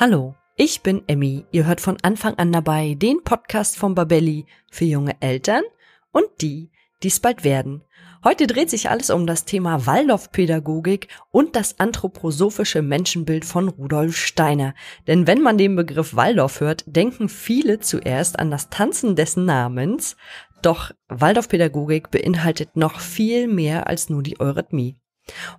Hallo, ich bin Emmy. Ihr hört von Anfang an dabei den Podcast von Babelli für junge Eltern und die, die es bald werden. Heute dreht sich alles um das Thema Waldorfpädagogik und das anthroposophische Menschenbild von Rudolf Steiner. Denn wenn man den Begriff Waldorf hört, denken viele zuerst an das Tanzen dessen Namens. Doch Waldorfpädagogik beinhaltet noch viel mehr als nur die Eurythmie.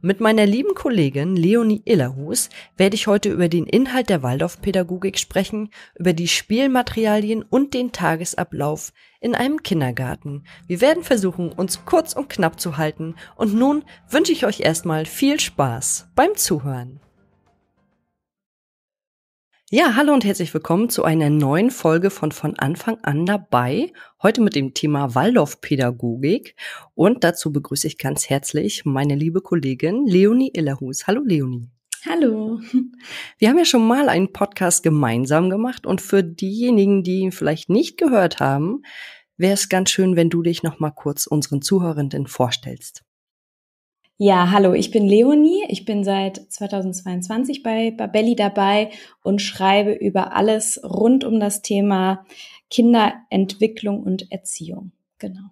Und mit meiner lieben Kollegin Leonie Illerhus werde ich heute über den Inhalt der Waldorfpädagogik sprechen, über die Spielmaterialien und den Tagesablauf in einem Kindergarten. Wir werden versuchen, uns kurz und knapp zu halten und nun wünsche ich euch erstmal viel Spaß beim Zuhören. Ja, hallo und herzlich willkommen zu einer neuen Folge von von Anfang an dabei. Heute mit dem Thema Waldorfpädagogik. Und dazu begrüße ich ganz herzlich meine liebe Kollegin Leonie Illerhus. Hallo Leonie. Hallo. Wir haben ja schon mal einen Podcast gemeinsam gemacht und für diejenigen, die ihn vielleicht nicht gehört haben, wäre es ganz schön, wenn du dich noch mal kurz unseren Zuhörenden vorstellst. Ja, hallo, ich bin Leonie. Ich bin seit 2022 bei Babelli dabei und schreibe über alles rund um das Thema Kinderentwicklung und Erziehung. Genau.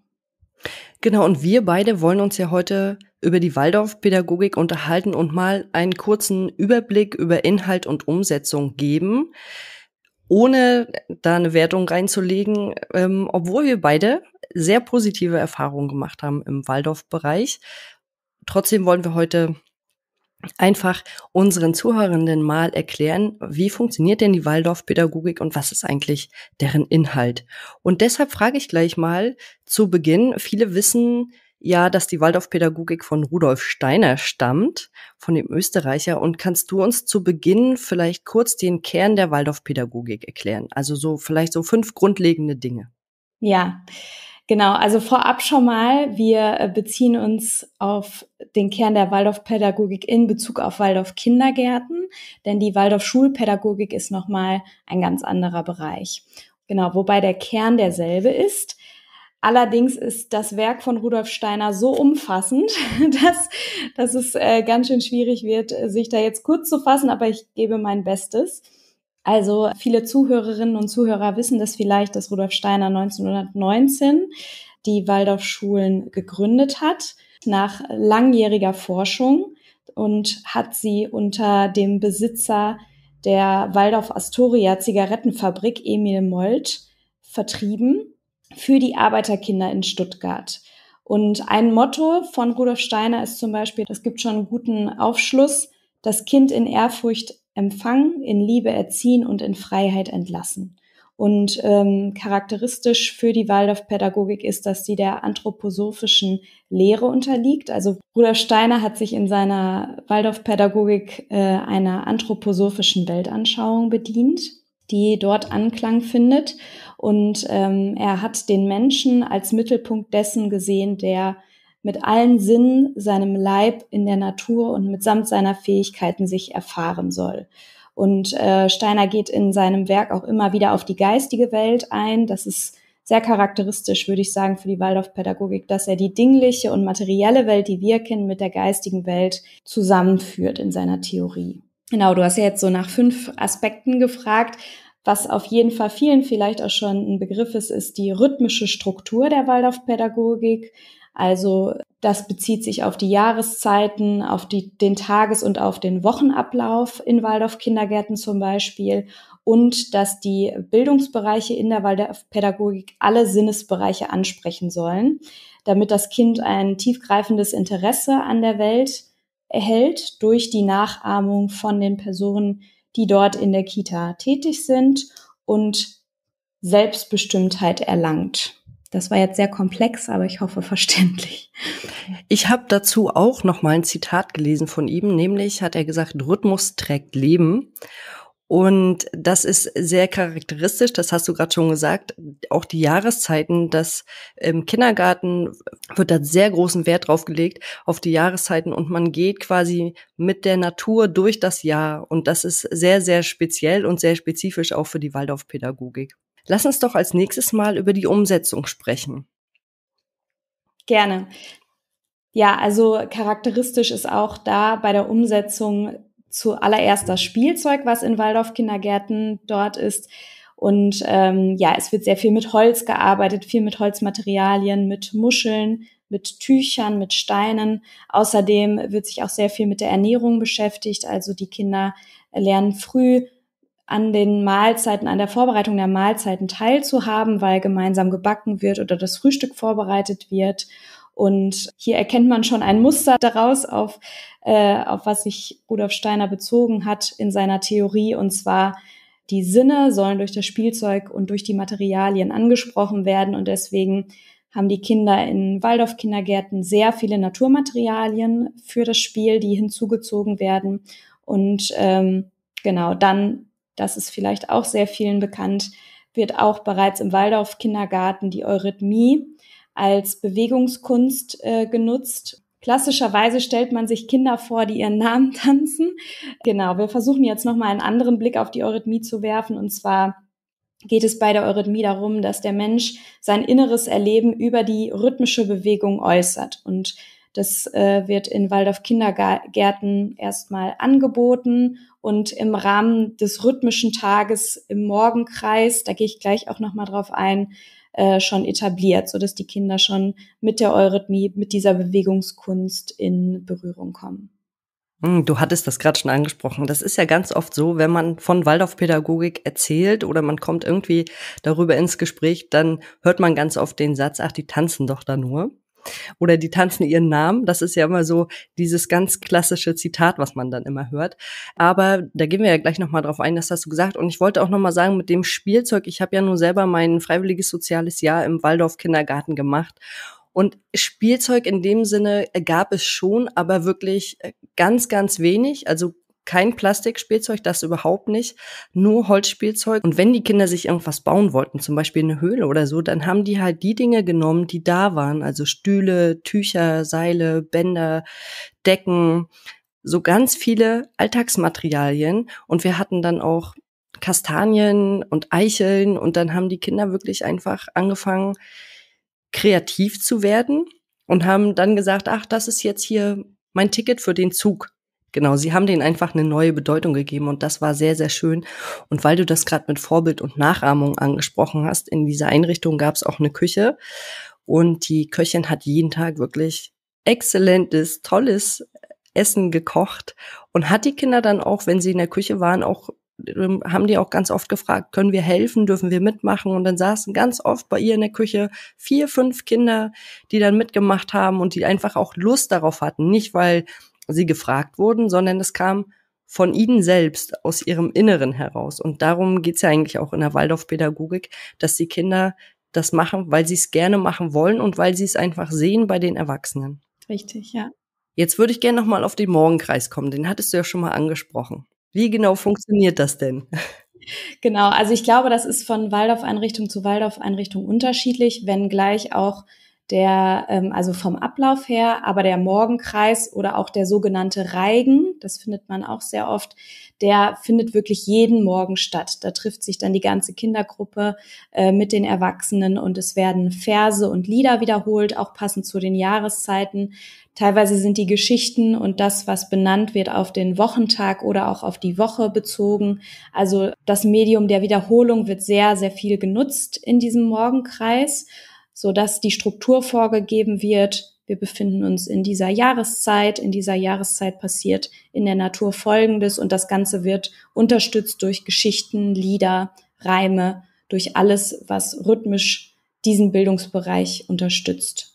Genau, und wir beide wollen uns ja heute über die Waldorfpädagogik unterhalten und mal einen kurzen Überblick über Inhalt und Umsetzung geben, ohne da eine Wertung reinzulegen, ähm, obwohl wir beide sehr positive Erfahrungen gemacht haben im Waldorfbereich. Trotzdem wollen wir heute einfach unseren Zuhörenden mal erklären, wie funktioniert denn die Waldorfpädagogik und was ist eigentlich deren Inhalt. Und deshalb frage ich gleich mal zu Beginn, viele wissen ja, dass die Waldorfpädagogik von Rudolf Steiner stammt, von dem Österreicher. Und kannst du uns zu Beginn vielleicht kurz den Kern der Waldorfpädagogik erklären? Also so vielleicht so fünf grundlegende Dinge. Ja. Genau, also vorab schon mal, wir äh, beziehen uns auf den Kern der Waldorfpädagogik in Bezug auf Waldorf Kindergärten, denn die Waldorf Schulpädagogik ist nochmal ein ganz anderer Bereich. Genau, wobei der Kern derselbe ist. Allerdings ist das Werk von Rudolf Steiner so umfassend, dass, dass es äh, ganz schön schwierig wird, sich da jetzt kurz zu fassen, aber ich gebe mein Bestes. Also viele Zuhörerinnen und Zuhörer wissen das vielleicht, dass Rudolf Steiner 1919 die Waldorfschulen gegründet hat, nach langjähriger Forschung und hat sie unter dem Besitzer der Waldorf Astoria Zigarettenfabrik Emil Molt vertrieben für die Arbeiterkinder in Stuttgart. Und ein Motto von Rudolf Steiner ist zum Beispiel, es gibt schon einen guten Aufschluss, das Kind in Ehrfurcht empfangen, in Liebe erziehen und in Freiheit entlassen. Und ähm, charakteristisch für die Waldorfpädagogik ist, dass sie der anthroposophischen Lehre unterliegt. Also Bruder Steiner hat sich in seiner Waldorfpädagogik äh, einer anthroposophischen Weltanschauung bedient, die dort Anklang findet. Und ähm, er hat den Menschen als Mittelpunkt dessen gesehen, der mit allen Sinnen, seinem Leib in der Natur und mitsamt seiner Fähigkeiten sich erfahren soll. Und äh, Steiner geht in seinem Werk auch immer wieder auf die geistige Welt ein. Das ist sehr charakteristisch, würde ich sagen, für die Waldorfpädagogik, dass er die dingliche und materielle Welt, die wir kennen, mit der geistigen Welt zusammenführt in seiner Theorie. Genau, du hast ja jetzt so nach fünf Aspekten gefragt. Was auf jeden Fall vielen vielleicht auch schon ein Begriff ist, ist die rhythmische Struktur der Waldorfpädagogik. Also das bezieht sich auf die Jahreszeiten, auf die, den Tages- und auf den Wochenablauf in Waldorf-Kindergärten zum Beispiel und dass die Bildungsbereiche in der Waldorf-Pädagogik alle Sinnesbereiche ansprechen sollen, damit das Kind ein tiefgreifendes Interesse an der Welt erhält durch die Nachahmung von den Personen, die dort in der Kita tätig sind und Selbstbestimmtheit erlangt. Das war jetzt sehr komplex, aber ich hoffe verständlich. Ich habe dazu auch noch mal ein Zitat gelesen von ihm, nämlich hat er gesagt, Rhythmus trägt Leben. Und das ist sehr charakteristisch, das hast du gerade schon gesagt, auch die Jahreszeiten, das im Kindergarten wird da sehr großen Wert drauf gelegt auf die Jahreszeiten und man geht quasi mit der Natur durch das Jahr und das ist sehr, sehr speziell und sehr spezifisch auch für die Waldorfpädagogik. Lass uns doch als nächstes mal über die Umsetzung sprechen. Gerne. Ja, also charakteristisch ist auch da bei der Umsetzung zuallererst das Spielzeug, was in Waldorf Kindergärten dort ist. Und ähm, ja, es wird sehr viel mit Holz gearbeitet, viel mit Holzmaterialien, mit Muscheln, mit Tüchern, mit Steinen. Außerdem wird sich auch sehr viel mit der Ernährung beschäftigt. Also die Kinder lernen früh an den Mahlzeiten, an der Vorbereitung der Mahlzeiten teilzuhaben, weil gemeinsam gebacken wird oder das Frühstück vorbereitet wird. Und hier erkennt man schon ein Muster daraus, auf, äh, auf was sich Rudolf Steiner bezogen hat in seiner Theorie. Und zwar, die Sinne sollen durch das Spielzeug und durch die Materialien angesprochen werden. Und deswegen haben die Kinder in Waldorf-Kindergärten sehr viele Naturmaterialien für das Spiel, die hinzugezogen werden. Und ähm, genau, dann das ist vielleicht auch sehr vielen bekannt, wird auch bereits im Waldorf Kindergarten die Eurythmie als Bewegungskunst äh, genutzt. Klassischerweise stellt man sich Kinder vor, die ihren Namen tanzen. Genau, wir versuchen jetzt nochmal einen anderen Blick auf die Eurythmie zu werfen. Und zwar geht es bei der Eurythmie darum, dass der Mensch sein inneres Erleben über die rhythmische Bewegung äußert. Und das äh, wird in Waldorf Kindergärten erstmal angeboten und im Rahmen des rhythmischen Tages im Morgenkreis, da gehe ich gleich auch nochmal drauf ein, äh, schon etabliert, sodass die Kinder schon mit der Eurythmie, mit dieser Bewegungskunst in Berührung kommen. Hm, du hattest das gerade schon angesprochen. Das ist ja ganz oft so, wenn man von Waldorfpädagogik erzählt oder man kommt irgendwie darüber ins Gespräch, dann hört man ganz oft den Satz, ach, die tanzen doch da nur oder die tanzen ihren Namen. Das ist ja immer so dieses ganz klassische Zitat, was man dann immer hört. Aber da gehen wir ja gleich nochmal drauf ein, das hast du gesagt. Und ich wollte auch nochmal sagen, mit dem Spielzeug, ich habe ja nun selber mein freiwilliges soziales Jahr im Waldorf Kindergarten gemacht. Und Spielzeug in dem Sinne gab es schon, aber wirklich äh, ganz, ganz wenig. Also kein Plastikspielzeug, das überhaupt nicht, nur Holzspielzeug. Und wenn die Kinder sich irgendwas bauen wollten, zum Beispiel eine Höhle oder so, dann haben die halt die Dinge genommen, die da waren, also Stühle, Tücher, Seile, Bänder, Decken, so ganz viele Alltagsmaterialien. Und wir hatten dann auch Kastanien und Eicheln und dann haben die Kinder wirklich einfach angefangen, kreativ zu werden und haben dann gesagt, ach, das ist jetzt hier mein Ticket für den Zug. Genau, sie haben denen einfach eine neue Bedeutung gegeben und das war sehr, sehr schön. Und weil du das gerade mit Vorbild und Nachahmung angesprochen hast, in dieser Einrichtung gab es auch eine Küche und die Köchin hat jeden Tag wirklich exzellentes, tolles Essen gekocht und hat die Kinder dann auch, wenn sie in der Küche waren, auch ähm, haben die auch ganz oft gefragt, können wir helfen, dürfen wir mitmachen? Und dann saßen ganz oft bei ihr in der Küche vier, fünf Kinder, die dann mitgemacht haben und die einfach auch Lust darauf hatten. Nicht, weil sie gefragt wurden, sondern es kam von ihnen selbst, aus ihrem Inneren heraus. Und darum geht es ja eigentlich auch in der Waldorfpädagogik, dass die Kinder das machen, weil sie es gerne machen wollen und weil sie es einfach sehen bei den Erwachsenen. Richtig, ja. Jetzt würde ich gerne nochmal auf den Morgenkreis kommen. Den hattest du ja schon mal angesprochen. Wie genau funktioniert das denn? Genau, also ich glaube, das ist von Waldorfeinrichtung zu Waldorfeinrichtung unterschiedlich, wenngleich auch der, ähm, also vom Ablauf her, aber der Morgenkreis oder auch der sogenannte Reigen, das findet man auch sehr oft, der findet wirklich jeden Morgen statt. Da trifft sich dann die ganze Kindergruppe äh, mit den Erwachsenen und es werden Verse und Lieder wiederholt, auch passend zu den Jahreszeiten. Teilweise sind die Geschichten und das, was benannt wird, auf den Wochentag oder auch auf die Woche bezogen. Also das Medium der Wiederholung wird sehr, sehr viel genutzt in diesem Morgenkreis so dass die Struktur vorgegeben wird. Wir befinden uns in dieser Jahreszeit. In dieser Jahreszeit passiert in der Natur Folgendes und das Ganze wird unterstützt durch Geschichten, Lieder, Reime, durch alles, was rhythmisch diesen Bildungsbereich unterstützt.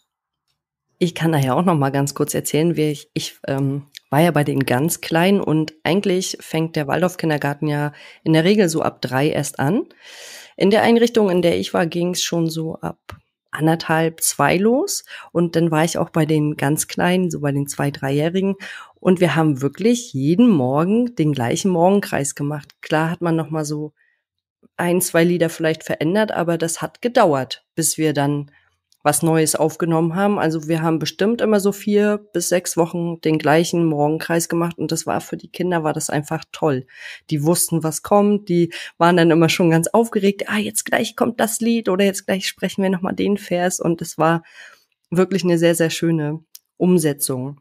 Ich kann daher auch noch mal ganz kurz erzählen, wie ich, ich ähm, war ja bei den ganz Kleinen und eigentlich fängt der Waldorf-Kindergarten ja in der Regel so ab drei erst an. In der Einrichtung, in der ich war, ging es schon so ab anderthalb, zwei los. Und dann war ich auch bei den ganz Kleinen, so bei den zwei, dreijährigen. Und wir haben wirklich jeden Morgen den gleichen Morgenkreis gemacht. Klar hat man nochmal so ein, zwei Lieder vielleicht verändert, aber das hat gedauert, bis wir dann was Neues aufgenommen haben. Also wir haben bestimmt immer so vier bis sechs Wochen den gleichen Morgenkreis gemacht und das war für die Kinder war das einfach toll. Die wussten, was kommt, die waren dann immer schon ganz aufgeregt. Ah, jetzt gleich kommt das Lied oder jetzt gleich sprechen wir noch mal den Vers und es war wirklich eine sehr sehr schöne Umsetzung.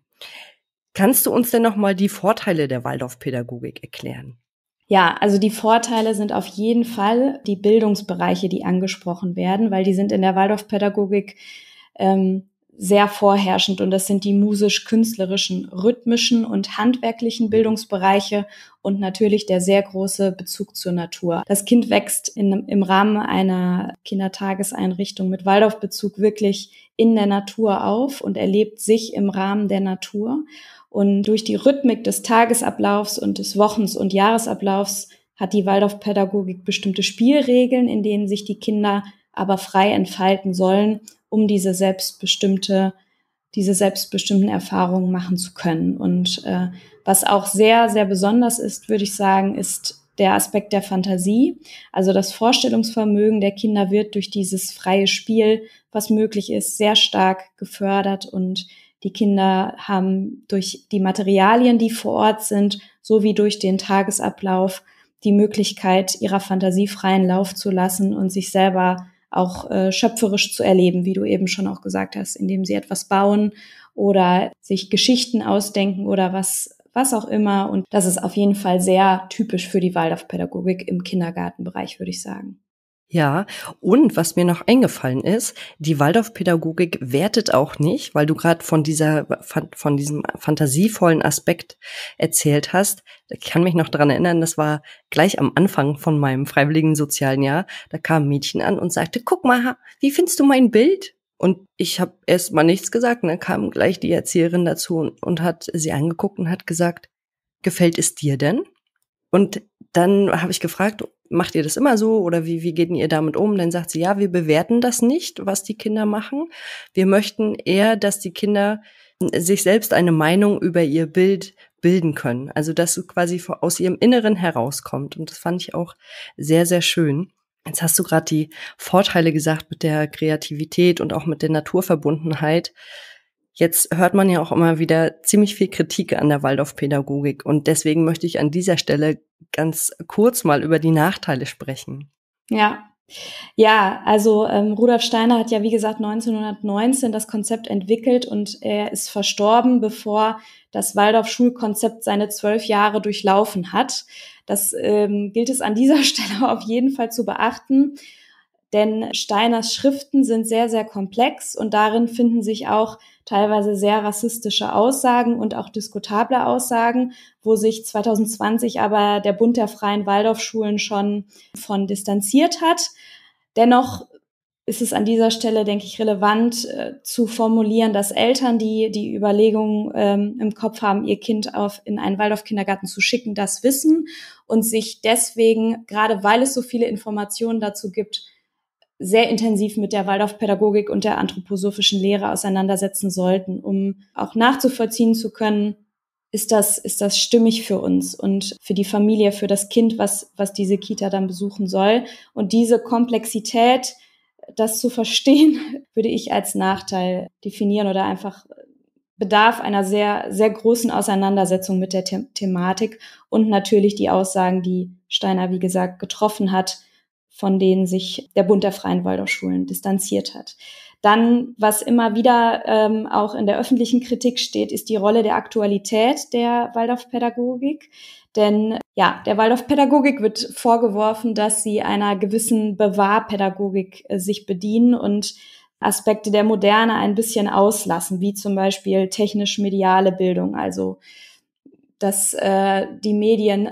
Kannst du uns denn noch mal die Vorteile der Waldorfpädagogik erklären? Ja, also die Vorteile sind auf jeden Fall die Bildungsbereiche, die angesprochen werden, weil die sind in der Waldorfpädagogik ähm, sehr vorherrschend und das sind die musisch-künstlerischen, rhythmischen und handwerklichen Bildungsbereiche und natürlich der sehr große Bezug zur Natur. Das Kind wächst in, im Rahmen einer Kindertageseinrichtung mit Waldorfbezug wirklich in der Natur auf und erlebt sich im Rahmen der Natur und durch die Rhythmik des Tagesablaufs und des Wochens- und Jahresablaufs hat die Waldorfpädagogik bestimmte Spielregeln, in denen sich die Kinder aber frei entfalten sollen, um diese selbstbestimmte, diese selbstbestimmten Erfahrungen machen zu können. Und äh, was auch sehr, sehr besonders ist, würde ich sagen, ist der Aspekt der Fantasie. Also das Vorstellungsvermögen der Kinder wird durch dieses freie Spiel, was möglich ist, sehr stark gefördert und die Kinder haben durch die Materialien, die vor Ort sind, sowie durch den Tagesablauf die Möglichkeit, ihrer Fantasie freien Lauf zu lassen und sich selber auch äh, schöpferisch zu erleben, wie du eben schon auch gesagt hast, indem sie etwas bauen oder sich Geschichten ausdenken oder was, was auch immer. Und das ist auf jeden Fall sehr typisch für die Waldorfpädagogik im Kindergartenbereich, würde ich sagen. Ja, und was mir noch eingefallen ist, die Waldorfpädagogik wertet auch nicht, weil du gerade von dieser von diesem fantasievollen Aspekt erzählt hast. Ich kann mich noch dran erinnern, das war gleich am Anfang von meinem freiwilligen sozialen Jahr. Da kam ein Mädchen an und sagte: "Guck mal, wie findest du mein Bild?" Und ich habe erst mal nichts gesagt. Und ne, dann kam gleich die Erzieherin dazu und, und hat sie angeguckt und hat gesagt: "Gefällt es dir denn?" Und dann habe ich gefragt, macht ihr das immer so oder wie, wie geht ihr damit um? Dann sagt sie, ja, wir bewerten das nicht, was die Kinder machen. Wir möchten eher, dass die Kinder hm, sich selbst eine Meinung über ihr Bild bilden können. Also, dass es quasi aus ihrem Inneren herauskommt. Und das fand ich auch sehr, sehr schön. Jetzt hast du gerade die Vorteile gesagt mit der Kreativität und auch mit der Naturverbundenheit. Jetzt hört man ja auch immer wieder ziemlich viel Kritik an der Waldorfpädagogik und deswegen möchte ich an dieser Stelle ganz kurz mal über die Nachteile sprechen. Ja. Ja, also ähm, Rudolf Steiner hat ja, wie gesagt, 1919 das Konzept entwickelt und er ist verstorben, bevor das Waldorf-Schulkonzept seine zwölf Jahre durchlaufen hat. Das ähm, gilt es an dieser Stelle auf jeden Fall zu beachten. Denn Steiners Schriften sind sehr, sehr komplex und darin finden sich auch teilweise sehr rassistische Aussagen und auch diskutable Aussagen, wo sich 2020 aber der Bund der Freien Waldorfschulen schon von distanziert hat. Dennoch ist es an dieser Stelle, denke ich, relevant äh, zu formulieren, dass Eltern, die die Überlegung ähm, im Kopf haben, ihr Kind auf, in einen Waldorf-Kindergarten zu schicken, das wissen und sich deswegen, gerade weil es so viele Informationen dazu gibt, sehr intensiv mit der Waldorfpädagogik und der anthroposophischen Lehre auseinandersetzen sollten, um auch nachzuvollziehen zu können, ist das, ist das stimmig für uns und für die Familie, für das Kind, was, was diese Kita dann besuchen soll. Und diese Komplexität, das zu verstehen, würde ich als Nachteil definieren oder einfach bedarf einer sehr, sehr großen Auseinandersetzung mit der The Thematik und natürlich die Aussagen, die Steiner, wie gesagt, getroffen hat, von denen sich der Bund der Freien Waldorfschulen distanziert hat. Dann, was immer wieder ähm, auch in der öffentlichen Kritik steht, ist die Rolle der Aktualität der Waldorfpädagogik. Denn ja, der Waldorfpädagogik wird vorgeworfen, dass sie einer gewissen Bewahrpädagogik äh, sich bedienen und Aspekte der Moderne ein bisschen auslassen, wie zum Beispiel technisch-mediale Bildung, also dass äh, die Medien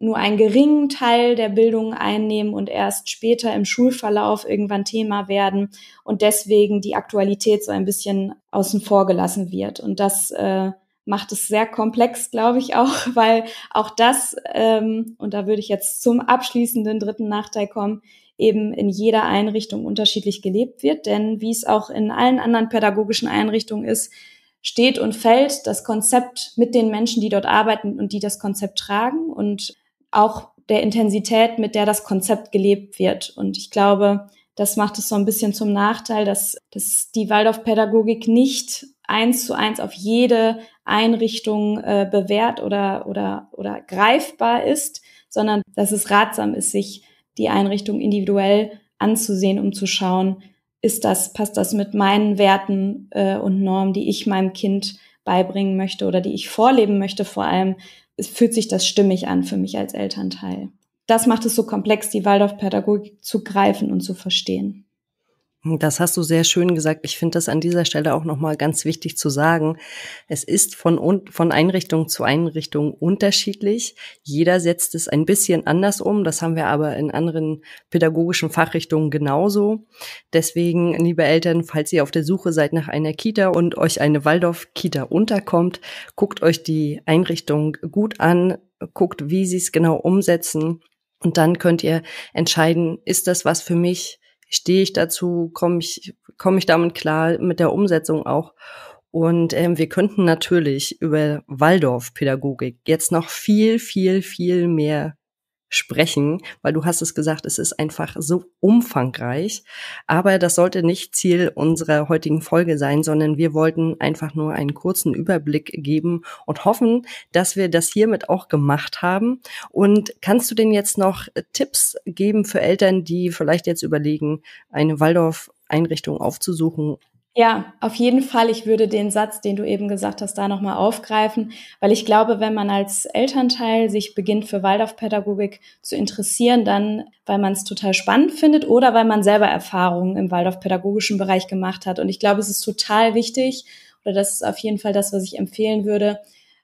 nur einen geringen Teil der Bildung einnehmen und erst später im Schulverlauf irgendwann Thema werden und deswegen die Aktualität so ein bisschen außen vor gelassen wird. Und das äh, macht es sehr komplex, glaube ich auch, weil auch das, ähm, und da würde ich jetzt zum abschließenden dritten Nachteil kommen, eben in jeder Einrichtung unterschiedlich gelebt wird. Denn wie es auch in allen anderen pädagogischen Einrichtungen ist, steht und fällt das Konzept mit den Menschen, die dort arbeiten und die das Konzept tragen. Und auch der Intensität, mit der das Konzept gelebt wird. Und ich glaube, das macht es so ein bisschen zum Nachteil, dass, dass die Waldorfpädagogik nicht eins zu eins auf jede Einrichtung äh, bewährt oder, oder, oder greifbar ist, sondern dass es ratsam ist, sich die Einrichtung individuell anzusehen, um zu schauen, ist das, passt das mit meinen Werten äh, und Normen, die ich meinem Kind beibringen möchte oder die ich vorleben möchte vor allem, es fühlt sich das stimmig an für mich als Elternteil. Das macht es so komplex, die Waldorfpädagogik zu greifen und zu verstehen. Das hast du sehr schön gesagt. Ich finde das an dieser Stelle auch nochmal ganz wichtig zu sagen. Es ist von, von Einrichtung zu Einrichtung unterschiedlich. Jeder setzt es ein bisschen anders um. Das haben wir aber in anderen pädagogischen Fachrichtungen genauso. Deswegen, liebe Eltern, falls ihr auf der Suche seid nach einer Kita und euch eine Waldorf-Kita unterkommt, guckt euch die Einrichtung gut an, guckt, wie sie es genau umsetzen. Und dann könnt ihr entscheiden, ist das was für mich? stehe ich dazu, komme ich, komme ich damit klar mit der Umsetzung auch. Und ähm, wir könnten natürlich über Waldorfpädagogik jetzt noch viel, viel, viel mehr sprechen, weil du hast es gesagt, es ist einfach so umfangreich. Aber das sollte nicht Ziel unserer heutigen Folge sein, sondern wir wollten einfach nur einen kurzen Überblick geben und hoffen, dass wir das hiermit auch gemacht haben. Und kannst du denn jetzt noch Tipps geben für Eltern, die vielleicht jetzt überlegen, eine Waldorf Einrichtung aufzusuchen ja, auf jeden Fall. Ich würde den Satz, den du eben gesagt hast, da nochmal aufgreifen, weil ich glaube, wenn man als Elternteil sich beginnt, für Waldorfpädagogik zu interessieren, dann, weil man es total spannend findet oder weil man selber Erfahrungen im Waldorfpädagogischen Bereich gemacht hat. Und ich glaube, es ist total wichtig, oder das ist auf jeden Fall das, was ich empfehlen würde,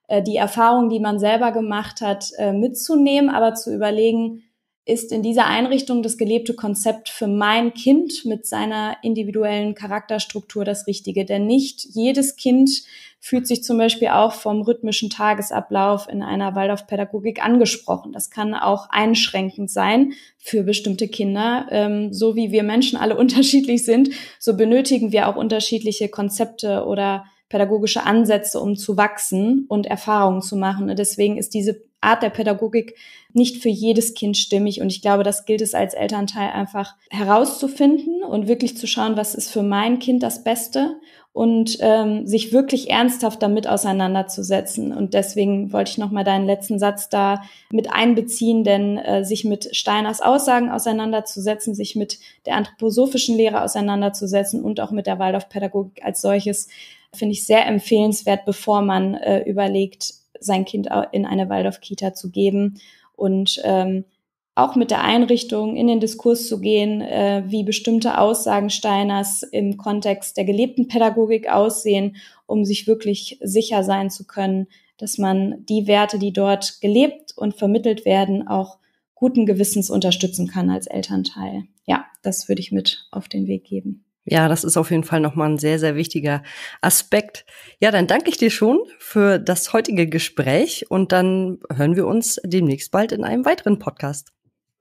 äh, die Erfahrungen, die man selber gemacht hat, äh, mitzunehmen, aber zu überlegen, ist in dieser Einrichtung das gelebte Konzept für mein Kind mit seiner individuellen Charakterstruktur das Richtige. Denn nicht jedes Kind fühlt sich zum Beispiel auch vom rhythmischen Tagesablauf in einer Waldorfpädagogik angesprochen. Das kann auch einschränkend sein für bestimmte Kinder. Ähm, so wie wir Menschen alle unterschiedlich sind, so benötigen wir auch unterschiedliche Konzepte oder pädagogische Ansätze, um zu wachsen und Erfahrungen zu machen. Und deswegen ist diese Art der Pädagogik nicht für jedes Kind stimmig. Und ich glaube, das gilt es als Elternteil einfach herauszufinden und wirklich zu schauen, was ist für mein Kind das Beste und ähm, sich wirklich ernsthaft damit auseinanderzusetzen. Und deswegen wollte ich nochmal deinen letzten Satz da mit einbeziehen, denn äh, sich mit Steiners Aussagen auseinanderzusetzen, sich mit der anthroposophischen Lehre auseinanderzusetzen und auch mit der Waldorfpädagogik als solches finde ich sehr empfehlenswert, bevor man äh, überlegt, sein Kind in eine Waldorf-Kita zu geben und ähm, auch mit der Einrichtung in den Diskurs zu gehen, äh, wie bestimmte Aussagen Steiners im Kontext der gelebten Pädagogik aussehen, um sich wirklich sicher sein zu können, dass man die Werte, die dort gelebt und vermittelt werden, auch guten Gewissens unterstützen kann als Elternteil. Ja, das würde ich mit auf den Weg geben. Ja, das ist auf jeden Fall nochmal ein sehr, sehr wichtiger Aspekt. Ja, dann danke ich dir schon für das heutige Gespräch und dann hören wir uns demnächst bald in einem weiteren Podcast.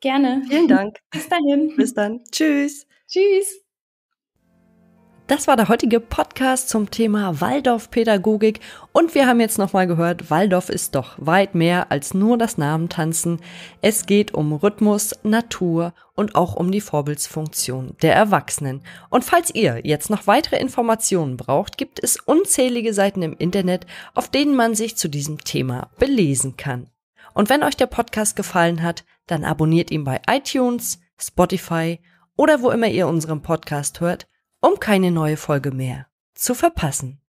Gerne. Vielen Dank. Bis dahin. Bis dann. Tschüss. Tschüss. Das war der heutige Podcast zum Thema Waldorfpädagogik und wir haben jetzt nochmal gehört, Waldorf ist doch weit mehr als nur das Namentanzen. Es geht um Rhythmus, Natur und auch um die Vorbildsfunktion der Erwachsenen. Und falls ihr jetzt noch weitere Informationen braucht, gibt es unzählige Seiten im Internet, auf denen man sich zu diesem Thema belesen kann. Und wenn euch der Podcast gefallen hat, dann abonniert ihn bei iTunes, Spotify oder wo immer ihr unseren Podcast hört, um keine neue Folge mehr zu verpassen.